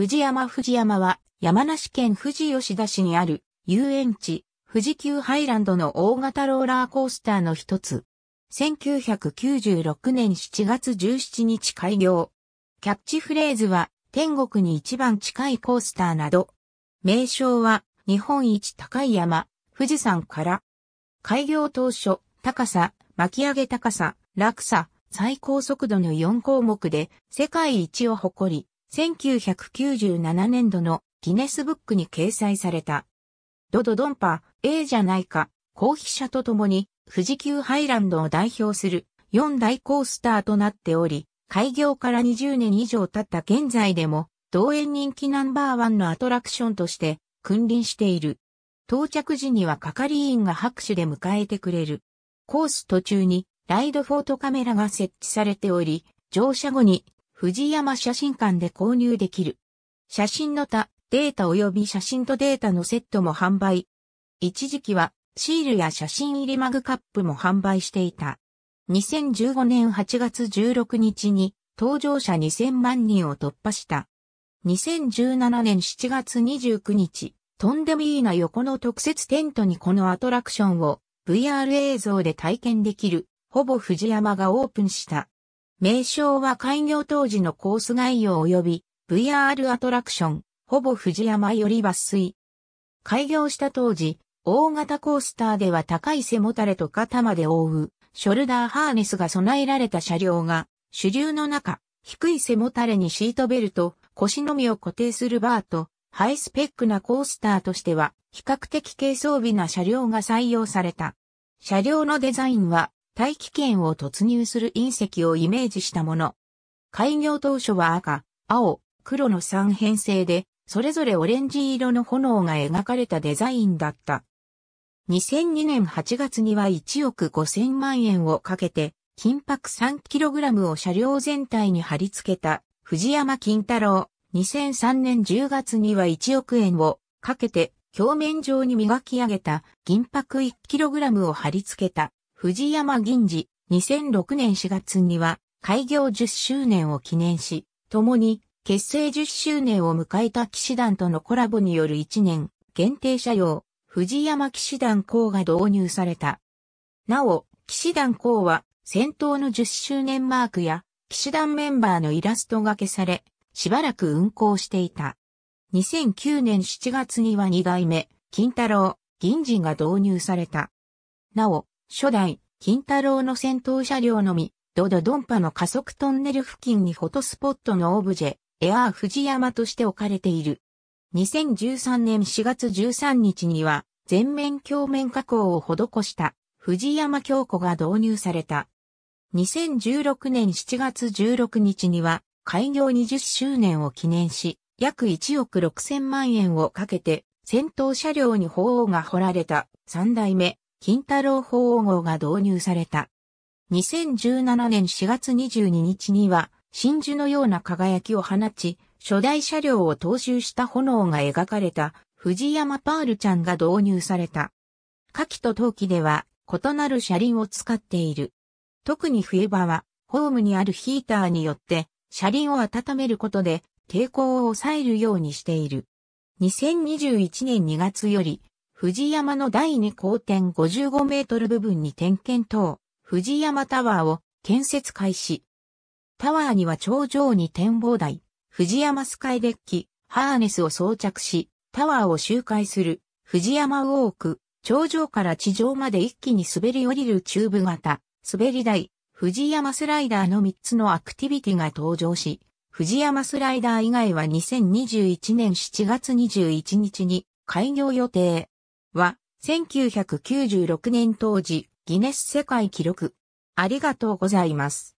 富山富士山は山梨県富士吉田市にある遊園地富士急ハイランドの大型ローラーコースターの一つ。1996年7月17日開業。キャッチフレーズは天国に一番近いコースターなど。名称は日本一高い山、富士山から。開業当初、高さ、巻き上げ高さ、落差、最高速度の4項目で世界一を誇り、1997年度のギネスブックに掲載された。ドドドンパ、A じゃないか、後飛車とともに富士急ハイランドを代表する4大コースターとなっており、開業から20年以上経った現在でも、同園人気ナンバーワンのアトラクションとして君臨している。到着時には係員が拍手で迎えてくれる。コース途中にライドフォートカメラが設置されており、乗車後に藤山写真館で購入できる。写真の他、データ及び写真とデータのセットも販売。一時期は、シールや写真入りマグカップも販売していた。2015年8月16日に、登場者2000万人を突破した。2017年7月29日、とんでもいいな横の特設テントにこのアトラクションを VR 映像で体験できる、ほぼ藤山がオープンした。名称は開業当時のコース概要及び VR アトラクション、ほぼ藤山より抜粋。開業した当時、大型コースターでは高い背もたれと肩まで覆う、ショルダーハーネスが備えられた車両が、主流の中、低い背もたれにシートベルト、腰のみを固定するバーと、ハイスペックなコースターとしては、比較的軽装備な車両が採用された。車両のデザインは、大気圏を突入する隕石をイメージしたもの。開業当初は赤、青、黒の3編成で、それぞれオレンジ色の炎が描かれたデザインだった。2002年8月には1億5000万円をかけて、金箔 3kg を車両全体に貼り付けた、藤山金太郎。2003年10月には1億円をかけて、表面上に磨き上げた銀箔 1kg を貼り付けた、藤山銀次、2006年4月には開業10周年を記念し、共に結成10周年を迎えた騎士団とのコラボによる1年限定車両、藤山騎士団校が導入された。なお、騎士団校は先頭の10周年マークや騎士団メンバーのイラストが消され、しばらく運行していた。2009年7月には2代目、金太郎、銀次が導入された。なお、初代、金太郎の戦闘車両のみ、ドドドンパの加速トンネル付近にフォトスポットのオブジェ、エアー藤山として置かれている。2013年4月13日には、全面鏡面加工を施した藤山京子が導入された。2016年7月16日には、開業20周年を記念し、約1億6千万円をかけて、戦闘車両に鳳凰が掘られた3代目、金太郎法王号が導入された。2017年4月22日には、真珠のような輝きを放ち、初代車両を踏襲した炎が描かれた、藤山パールちゃんが導入された。夏季と冬季では、異なる車輪を使っている。特に冬場は、ホームにあるヒーターによって、車輪を温めることで、抵抗を抑えるようにしている。2021年2月より、藤山の第2高点55メートル部分に点検等、藤山タワーを建設開始。タワーには頂上に展望台、藤山スカイデッキ、ハーネスを装着し、タワーを周回する、藤山ウォーク、頂上から地上まで一気に滑り降りるチューブ型、滑り台、藤山スライダーの3つのアクティビティが登場し、藤山スライダー以外は2021年7月21日に開業予定。は、1996年当時、ギネス世界記録。ありがとうございます。